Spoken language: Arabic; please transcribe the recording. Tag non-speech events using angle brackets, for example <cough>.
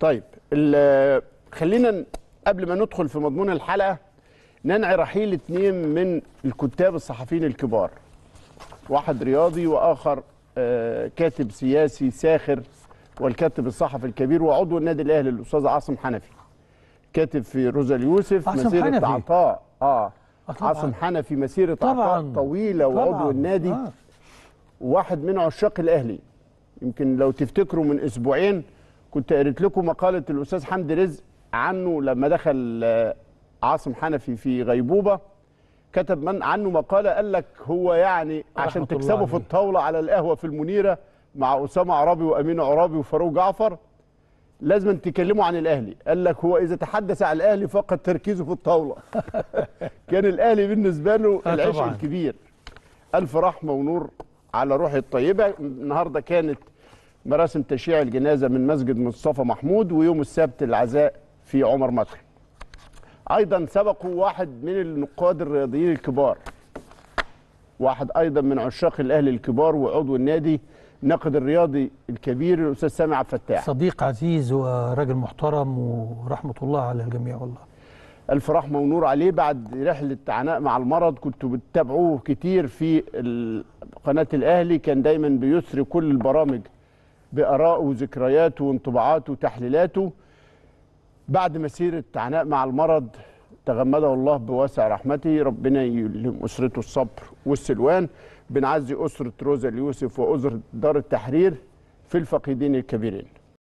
طيب خلينا قبل ما ندخل في مضمون الحلقه ننعي رحيل اثنين من الكتاب الصحفيين الكبار واحد رياضي واخر آه، كاتب سياسي ساخر والكاتب الصحفي الكبير وعضو النادي الاهلي الاستاذ عاصم حنفي كاتب في روزا اليوسف مسيره حنفي. عطاء آه،, اه طبعًا. عاصم حنفي مسيره طبعًا. عطاء طويله وعضو النادي آه. واحد من عشاق الاهلي يمكن لو تفتكروا من اسبوعين كنت قريت لكم مقاله الاستاذ حمدي رزق عنه لما دخل آه، عاصم حنفي في غيبوبه كتب من عنه مقاله قال لك هو يعني عشان تكسبه في الطاوله على القهوه في المنيره مع اسامه عرابي وامين عرابي وفاروق جعفر لازم تكلموا عن الاهلي قال لك هو اذا تحدث عن الاهلي فقد تركيزه في الطاوله <laughs> كان الاهلي بالنسبه له آه، العشق الكبير الف رحمه ونور على روحه الطيبه النهارده كانت مراسم تشييع الجنازة من مسجد مصطفى محمود ويوم السبت العزاء في عمر مدخل أيضا سبقوا واحد من النقاد الرياضيين الكبار واحد أيضا من عشاق الأهلي الكبار وعضو النادي ناقد الرياضي الكبير الأستاذ سامي عبد الفتاح صديق عزيز وراجل محترم ورحمة الله على الجميع والله ألف رحمة ونور عليه بعد رحلة عناء مع المرض كنت بتتابعوه كتير في قناة الأهلي كان دايما بيسري كل البرامج بآرائه وذكرياته وانطباعاته وتحليلاته بعد مسيرة عناء مع المرض تغمده الله بواسع رحمته ربنا يلهم أسرته الصبر والسلوان بنعزي أسرة روزا اليوسف وأسرة دار التحرير في الفقيدين الكبيرين